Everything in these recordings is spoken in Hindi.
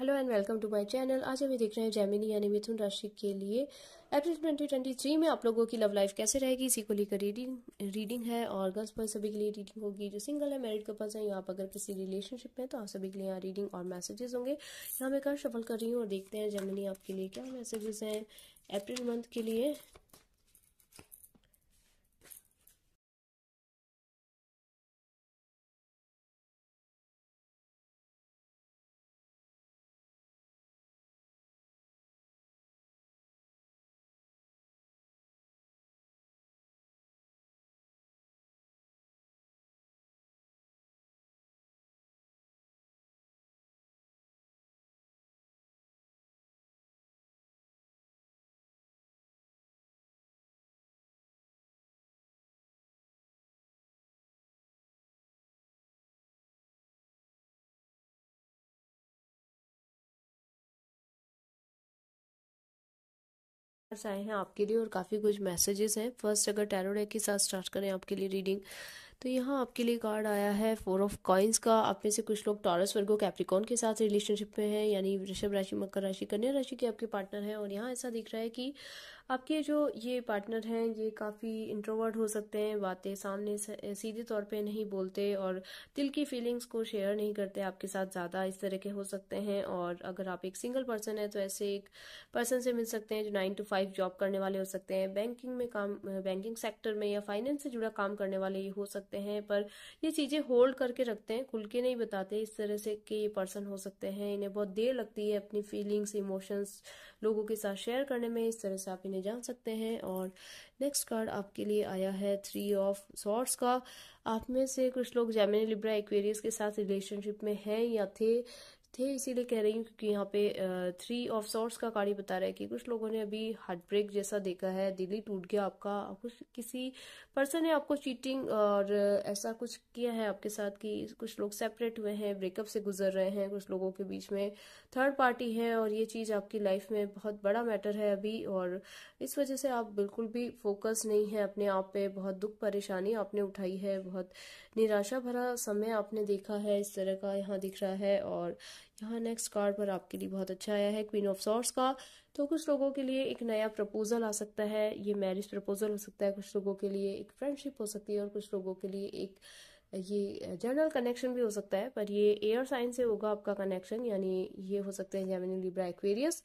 hello and welcome to my channel आज हम देख रहे हैं जैमिनी यानी मिथुन राशि के लिए अप्रैल 2023 में आप लोगों की लव लाइफ कैसे रहेगी इसी को लेकर रीडिंग रीडिंग है और गर्ल्स बॉय सभी के लिए रीडिंग होगी जो सिंगल है मैरिड कपल्स हैं या आप अगर किसी रिलेशनशिप में तो आप सभी के लिए यहाँ रीडिंग और मैसेजेस होंगे यहाँ मैं कर शफल कर रही हूँ और देखते हैं जैमिनी आपके लिए क्या मैसेजेस हैं अप्रैल मंथ के लिए कार्ड्स आए हैं आपके लिए और काफ़ी कुछ मैसेजेस हैं फर्स्ट अगर टैरो डेक के साथ स्टार्ट करें आपके लिए रीडिंग तो यहाँ आपके लिए कार्ड आया है फोर ऑफ कॉइन्स का आप में से कुछ लोग टॉरस वर्गो कैप्रिकॉन के साथ रिलेशनशिप में हैं यानी वृषभ राशि मकर राशि कन्या राशि के आपके पार्टनर हैं और यहाँ ऐसा दिख रहा है कि आपके जो ये पार्टनर हैं ये काफ़ी इंट्रोवर्ट हो सकते हैं बातें सामने सीधे तौर पे नहीं बोलते और दिल की फीलिंग्स को शेयर नहीं करते आपके साथ ज़्यादा इस तरह के हो सकते हैं और अगर आप एक सिंगल पर्सन है तो ऐसे एक पर्सन से मिल सकते हैं जो नाइन टू फाइव जॉब करने वाले हो सकते हैं बैंकिंग में काम बैंकिंग सेक्टर में या फाइनेंस से जुड़ा काम करने वाले ये हो सकते हैं पर ये चीज़ें होल्ड करके रखते हैं खुल के नहीं बताते इस तरह से कि ये पर्सन हो सकते हैं इन्हें बहुत देर लगती है अपनी फीलिंग्स इमोशंस लोगों के साथ शेयर करने में इस तरह से आप इन्हें में जान सकते हैं और नेक्स्ट कार्ड आपके लिए आया है थ्री ऑफ सॉर्ट्स का आप में से कुछ लोग जैमिनी लिब्रा एक्वेरियस के साथ रिलेशनशिप में हैं या थे थे इसीलिए कह रही हूँ क्योंकि यहाँ पे थ्री ऑफ सॉर्ट्स का कार्ड बता रहा है कि कुछ लोगों ने अभी हार्ट ब्रेक जैसा देखा है दिल ही टूट गया आपका कुछ किसी पर्सन ने आपको चीटिंग और ऐसा कुछ किया है आपके साथ कि कुछ लोग सेपरेट हुए हैं ब्रेकअप से गुजर रहे हैं कुछ लोगों के बीच में थर्ड पार्टी है और ये चीज़ आपकी लाइफ में बहुत बड़ा मैटर है अभी और इस वजह से आप बिल्कुल भी फोकस नहीं है अपने आप पे बहुत दुख परेशानी आपने उठाई है बहुत निराशा भरा समय आपने देखा है इस तरह का यहाँ दिख रहा है और यहाँ नेक्स्ट कार्ड पर आपके लिए बहुत अच्छा आया है क्वीन ऑफ सॉर्स का तो कुछ लोगों के लिए एक नया प्रपोजल आ सकता है ये मैरिज प्रपोजल हो सकता है कुछ लोगों के लिए एक फ्रेंडशिप हो सकती है और कुछ लोगों के लिए एक ये जनरल कनेक्शन भी हो सकता है पर ये एयर साइन से होगा आपका कनेक्शन यानी ये हो सकता है जेमिनी लिब्रा एक्वेरियस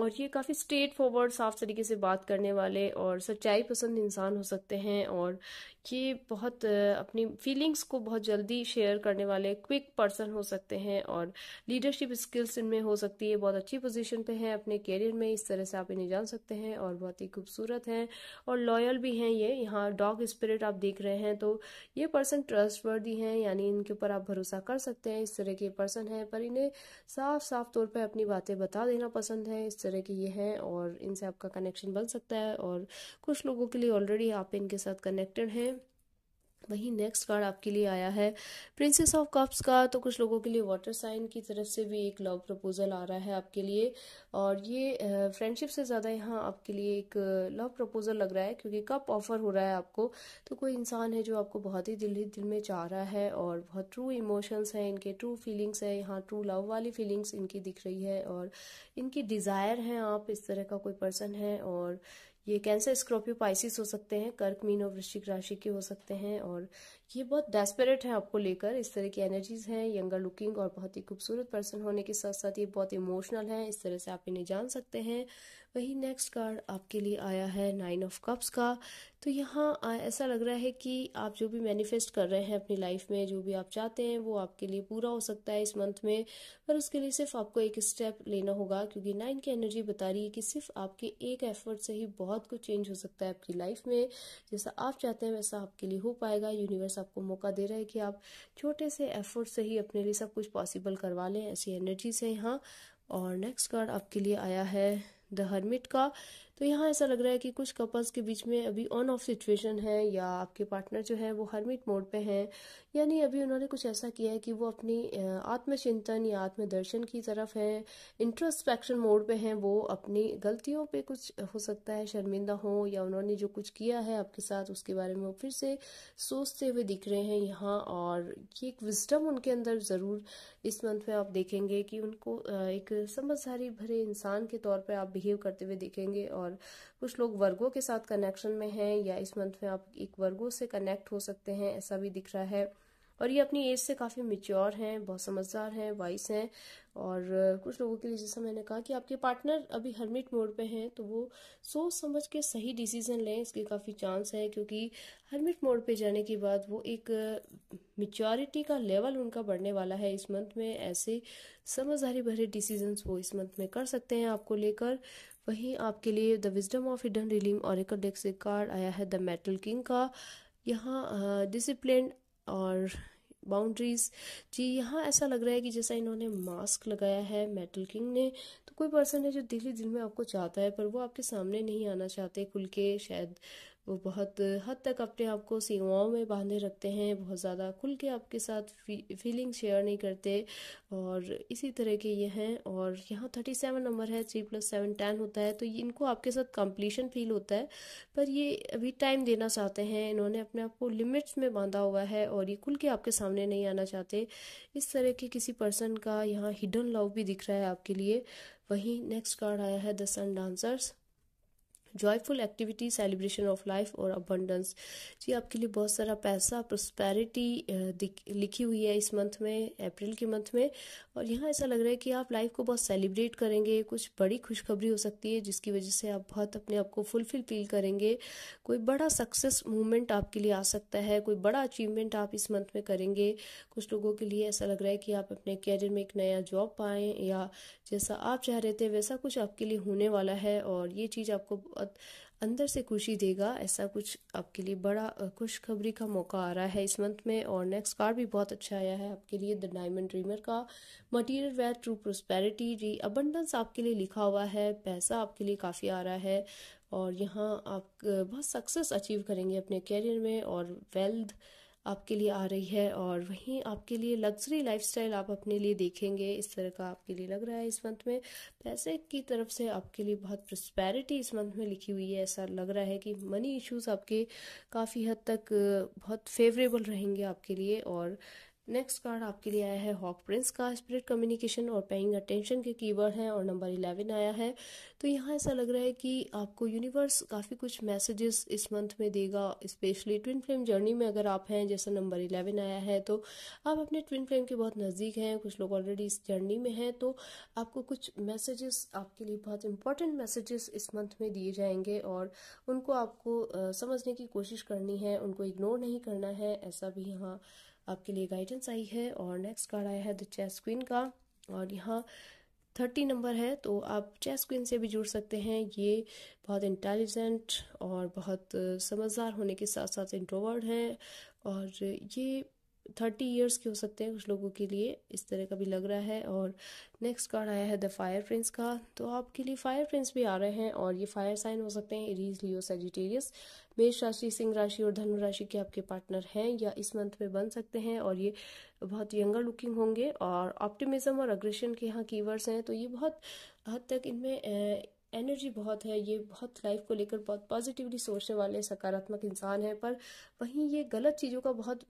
और ये काफ़ी स्ट्रेट फॉरवर्ड साफ तरीके से बात करने वाले और सच्चाई पसंद इंसान हो सकते हैं और ये बहुत अपनी फीलिंग्स को बहुत जल्दी शेयर करने वाले क्विक पर्सन हो सकते हैं और लीडरशिप स्किल्स इनमें हो सकती है बहुत अच्छी पोजीशन पे हैं अपने कैरियर में इस तरह से आप इन्हें जान सकते हैं और बहुत ही खूबसूरत हैं और लॉयल भी हैं ये यहाँ डॉग स्पिरिट आप देख रहे हैं तो ये पर्सन ट्रस्टवर्दी हैं यानी इनके ऊपर आप भरोसा कर सकते हैं इस तरह के पर्सन हैं पर इन्हें साफ साफ तौर पर अपनी बातें बता देना पसंद है इस तरह के ये हैं और इनसे आपका कनेक्शन बन सकता है और कुछ लोगों के लिए ऑलरेडी आप इनके साथ कनेक्टेड हैं वहीं नेक्स्ट कार्ड आपके लिए आया है प्रिंसेस ऑफ कप्स का तो कुछ लोगों के लिए वाटर साइन की तरफ से भी एक लव प्रपोजल आ रहा है आपके लिए और ये फ्रेंडशिप से ज़्यादा यहाँ आपके लिए एक लव प्रपोजल लग रहा है क्योंकि कप ऑफर हो रहा है आपको तो कोई इंसान है जो आपको बहुत ही दिल ही दिल में चाह रहा है और बहुत ट्रू इमोशंस हैं इनके ट्रू फीलिंग्स हैं यहाँ ट्रू लव वाली फीलिंग्स इनकी दिख रही है और इनकी डिज़ायर हैं आप इस तरह का कोई पर्सन है और ये कैंसर स्क्रोपियो पाइसिस हो सकते हैं कर्क मीन और वृश्चिक राशि के हो सकते हैं और ये बहुत डेस्परेट हैं आपको लेकर इस तरह की एनर्जीज हैं यंगर लुकिंग और बहुत ही खूबसूरत पर्सन होने के साथ साथ ये बहुत इमोशनल हैं इस तरह से आप इन्हें जान सकते हैं वही नेक्स्ट कार्ड आपके लिए आया है नाइन ऑफ कप्स का तो यहाँ ऐसा लग रहा है कि आप जो भी मैनिफेस्ट कर रहे हैं अपनी लाइफ में जो भी आप चाहते हैं वो आपके लिए पूरा हो सकता है इस मंथ में पर उसके लिए सिर्फ आपको एक स्टेप लेना होगा क्योंकि नाइन की एनर्जी बता रही है कि सिर्फ आपके एक एफर्ट से ही बहुत कुछ चेंज हो सकता है आपकी लाइफ में जैसा आप चाहते हैं वैसा आपके लिए हो पाएगा यूनिवर्स आपको मौका दे रहा है कि आप छोटे से एफर्ट से ही अपने लिए सब कुछ पॉसिबल करवा लें ऐसी एनर्जी से यहाँ और नेक्स्ट कार्ड आपके लिए आया है द हर्मिट का तो यहाँ ऐसा लग रहा है कि कुछ कपल्स के बीच में अभी ऑन ऑफ सिचुएशन है या आपके पार्टनर जो है वो हरमिट मोड पे हैं यानी अभी उन्होंने कुछ ऐसा किया है कि वो अपनी आत्मचिंतन या आत्मदर्शन की तरफ है इंट्रोस्पेक्शन मोड पे हैं वो अपनी गलतियों पे कुछ हो सकता है शर्मिंदा हो या उन्होंने जो कुछ किया है आपके साथ उसके बारे में वो फिर से सोचते हुए दिख रहे हैं यहाँ और ये एक विजडम उनके अंदर ज़रूर इस मंथ में आप देखेंगे कि उनको एक समझदारी भरे इंसान के तौर पर आप बिहेव करते हुए देखेंगे और और कुछ लोग वर्गों के साथ कनेक्शन में हैं या इस मंथ में आप एक वर्गों से कनेक्ट हो सकते हैं ऐसा भी दिख रहा है और ये अपनी एज से काफ़ी मिच्योर हैं बहुत समझदार हैं वाइस हैं और कुछ लोगों के लिए जैसा मैंने कहा कि आपके पार्टनर अभी हर्मिट मोड पे हैं तो वो सोच समझ के सही डिसीजन लें इसके काफ़ी चांस है क्योंकि हर्मिट मोड पे जाने के बाद वो एक मिच्योरिटी का लेवल उनका बढ़ने वाला है इस मंथ में ऐसे समझदारी भरे डिसीजन वो इस मंथ में कर सकते हैं आपको लेकर वहीं आपके लिए the wisdom of hidden realm और डेक्स एक कार्ड आया है द मेटल किंग का यहाँ डिसिप्लिन और बाउंड्रीज जी यहाँ ऐसा लग रहा है कि जैसा इन्होंने मास्क लगाया है मेटल किंग ने तो कोई पर्सन है जो दिल ही दिल में आपको चाहता है पर वो आपके सामने नहीं आना चाहते खुल के शायद वो बहुत हद तक अपने आप को सीमाओं में बांधे रखते हैं बहुत ज़्यादा खुल के आपके साथ फी, फीलिंग शेयर नहीं करते और इसी तरह के ये हैं और यहाँ थर्टी सेवन नंबर है थ्री प्लस सेवन टेन होता है तो इनको आपके साथ कंप्लीशन फील होता है पर ये अभी टाइम देना चाहते हैं इन्होंने अपने आप को लिमिट्स में बांधा हुआ है और ये खुल के आपके सामने नहीं आना चाहते इस तरह के किसी पर्सन का यहाँ हिडन लव भी दिख रहा है आपके लिए वहीं नेक्स्ट कार्ड आया है the sun dancers joyful activity celebration of life और अबंडेंस जी आपके लिए बहुत सारा पैसा प्रोस्पेरिटी लिखी हुई है इस मंथ में अप्रैल के मंथ में और यहाँ ऐसा लग रहा है कि आप लाइफ को बहुत सेलिब्रेट करेंगे कुछ बड़ी खुशखबरी हो सकती है जिसकी वजह से आप बहुत अपने आप को फुलफिल फील करेंगे कोई बड़ा सक्सेस मूवमेंट आपके लिए आ सकता है कोई बड़ा अचीवमेंट आप इस मंथ में करेंगे कुछ लोगों के लिए ऐसा लग रहा है कि आप अपने कैरियर में एक नया जॉब पाएँ या जैसा आप चाह रहे थे वैसा कुछ आपके लिए होने वाला है और ये चीज़ आपको बहुत अंदर से खुशी देगा ऐसा कुछ आपके लिए बड़ा खुशखबरी का मौका आ रहा है इस मंथ में और नेक्स्ट कार्ड भी बहुत अच्छा आया है आपके लिए द डायमंड ड्रीमर का मटीरियल वेयर ट्रू प्रोस्पेरिटी री अबंडेंस आपके लिए लिखा हुआ है पैसा आपके लिए काफ़ी आ रहा है और यहाँ आप बहुत सक्सेस अचीव करेंगे अपने कैरियर में और वेल्थ आपके लिए आ रही है और वहीं आपके लिए लग्जरी लाइफस्टाइल आप अपने लिए देखेंगे इस तरह का आपके लिए लग रहा है इस मंथ में पैसे की तरफ से आपके लिए बहुत प्रस्पेरिटी इस मंथ में लिखी हुई है ऐसा लग रहा है कि मनी इश्यूज आपके काफ़ी हद तक बहुत फेवरेबल रहेंगे आपके लिए और नेक्स्ट कार्ड आपके लिए आया है हॉक प्रिंस का स्पिरिट कम्युनिकेशन और पेइंग अटेंशन के कीवर्ड हैं और नंबर इलेवन आया है तो यहाँ ऐसा लग रहा है कि आपको यूनिवर्स काफ़ी कुछ मैसेजेस इस मंथ में देगा स्पेशली ट्विन फ्लेम जर्नी में अगर आप हैं जैसा नंबर इलेवन आया है तो आप अपने ट्विन फ्लेम के बहुत नज़दीक हैं कुछ लोग ऑलरेडी इस जर्नी में हैं तो आपको कुछ मैसेजेस आपके लिए बहुत इंपॉर्टेंट मैसेजेस इस मंथ में दिए जाएंगे और उनको आपको समझने की कोशिश करनी है उनको इग्नोर नहीं करना है ऐसा भी यहाँ आपके लिए गाइडेंस आई है और नेक्स्ट कार्ड आया है द चेस क्वीन का और यहाँ थर्टी नंबर है तो आप चेस क्वीन से भी जुड़ सकते हैं ये बहुत इंटेलिजेंट और बहुत समझदार होने के साथ साथ इंट्रोवर्ड हैं और ये थर्टी ईयर्स के हो सकते हैं कुछ लोगों के लिए इस तरह का भी लग रहा है और नेक्स्ट कार्ड आया है द फायर प्रिंस का तो आपके लिए फायर प्रिंस भी आ रहे हैं और ये फायर साइन हो सकते हैं इरीज लियो सेजिटेरियस मेष राशि सिंह राशि और धनु राशि के आपके पार्टनर हैं या इस मंथ में बन सकते हैं और ये बहुत यंगर लुकिंग होंगे और ऑप्टिमिज्म और अग्रेशन के यहाँ कीवर्स हैं तो ये बहुत हद तक इनमें एनर्जी बहुत है ये बहुत लाइफ को लेकर बहुत पॉजिटिवली सोचने वाले सकारात्मक इंसान हैं पर वहीं ये गलत चीज़ों का बहुत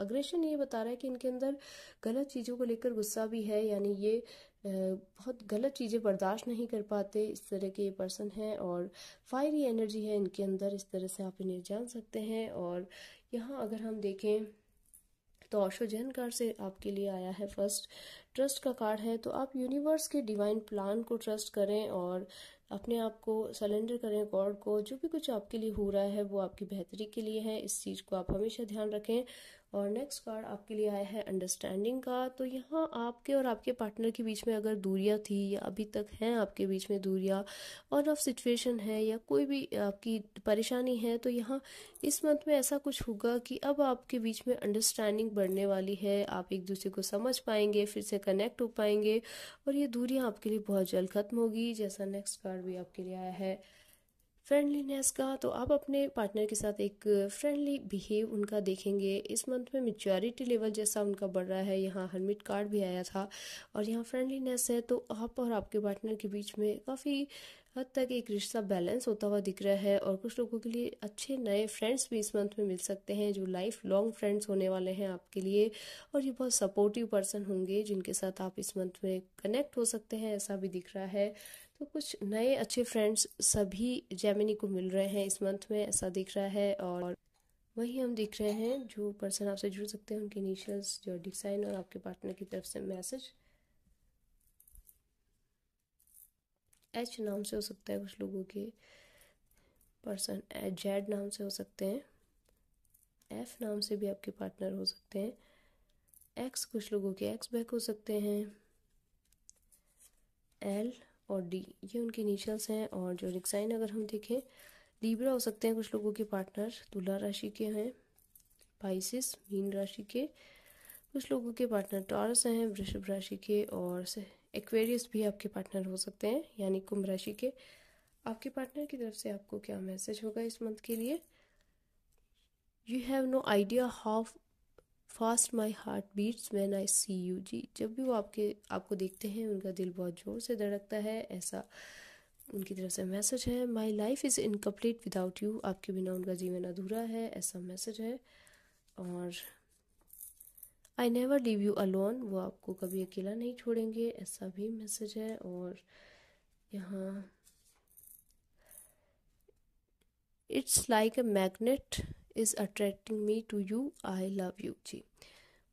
अग्रेशन ये बता रहा है कि इनके अंदर गलत चीज़ों को लेकर गुस्सा भी है यानी ये बहुत गलत चीज़ें बर्दाश्त नहीं कर पाते इस तरह के ये पर्सन हैं और फायरी एनर्जी है इनके अंदर इस तरह से आप इन्हें जान सकते हैं और यहाँ अगर हम देखें तो ऑशो जैन कार्ड से आपके लिए आया है फर्स्ट ट्रस्ट का कार्ड है तो आप यूनिवर्स के डिवाइन प्लान को ट्रस्ट करें और अपने आप को सरेंडर करें गॉड को जो भी कुछ आपके लिए हो रहा है वो आपकी बेहतरी के लिए है इस चीज़ को आप हमेशा ध्यान रखें और नेक्स्ट कार्ड आपके लिए आया है अंडरस्टैंडिंग का तो यहाँ आपके और आपके पार्टनर के बीच में अगर दूरियाँ थी या अभी तक हैं आपके बीच में दूरियाँ और ऑफ सिचुएशन है या कोई भी आपकी परेशानी है तो यहाँ इस मंथ में ऐसा कुछ होगा कि अब आपके बीच में अंडरस्टैंडिंग बढ़ने वाली है आप एक दूसरे को समझ पाएंगे फिर से कनेक्ट हो पाएंगे और ये दूरियाँ आपके लिए बहुत जल्द खत्म होगी जैसा नेक्स्ट कार्ड भी आपके लिए आया है फ्रेंडलीनेस का तो आप अपने पार्टनर के साथ एक फ्रेंडली बिहेव उनका देखेंगे इस मंथ में मेच्योरिटी लेवल जैसा उनका बढ़ रहा है यहाँ हरमिट कार्ड भी आया था और यहाँ फ्रेंडलीनेस है तो आप और आपके पार्टनर के बीच में काफ़ी हद तक एक रिश्ता बैलेंस होता हुआ दिख रहा है और कुछ लोगों के लिए अच्छे नए फ्रेंड्स भी इस मंथ में मिल सकते हैं जो लाइफ लॉन्ग फ्रेंड्स होने वाले हैं आपके लिए और ये बहुत सपोर्टिव पर्सन होंगे जिनके साथ आप इस मंथ में कनेक्ट हो सकते हैं ऐसा भी दिख रहा है तो कुछ नए अच्छे फ्रेंड्स सभी जैमिनी को मिल रहे हैं इस मंथ में ऐसा दिख रहा है और वही हम देख रहे हैं जो पर्सन आपसे जुड़ सकते हैं उनके इनिशियल्स जो डिसाइन और आपके पार्टनर की तरफ से मैसेज एच नाम से हो सकता है कुछ लोगों के पर्सन जेड नाम से हो सकते हैं एफ नाम से भी आपके पार्टनर हो सकते हैं एक्स कुछ लोगों के एक्स बैक हो सकते हैं एल और डी ये उनके इनिशियल्स हैं और जो रिक्साइन अगर हम देखें लीब्रा हो सकते हैं कुछ लोगों के पार्टनर तुला राशि के हैं पाइसिस मीन राशि के कुछ लोगों के पार्टनर टॉरस हैं वृषभ राशि के और एक्वेरियस भी आपके पार्टनर हो सकते हैं यानी कुंभ राशि के आपके पार्टनर की तरफ से आपको क्या मैसेज होगा इस मंथ के लिए you have no idea how fast my heart beats when I see you जी जब भी वो आपके आपको देखते हैं उनका दिल बहुत ज़ोर से धड़कता है ऐसा उनकी तरफ से मैसेज है my life is incomplete without you आपके बिना उनका जीवन अधूरा है ऐसा मैसेज है और I never leave you alone वो आपको कभी अकेला नहीं छोड़ेंगे ऐसा भी मैसेज है और यहाँ it's like a magnet is attracting me to you I love you जी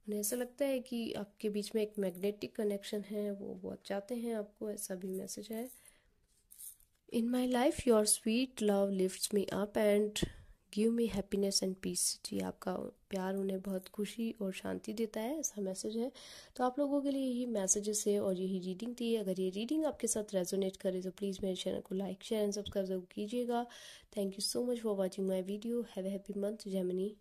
उन्हें ऐसा लगता है कि आपके बीच में एक मैग्नेटिक कनेक्शन है वो बहुत चाहते हैं आपको ऐसा भी मैसेज है in my life your sweet love lift me up and give me happiness and peace जी आपका प्यार उन्हें बहुत खुशी और शांति देता है ऐसा मैसेज है तो आप लोगों के लिए यही मैसेजेस है और यही रीडिंग थी अगर ये रीडिंग आपके साथ रेजोनेट करे तो प्लीज़ मेरे चैनल को लाइक शेयर एंड सब्सक्राइब जरूर कीजिएगा thank you so much for watching my video have happy month Germany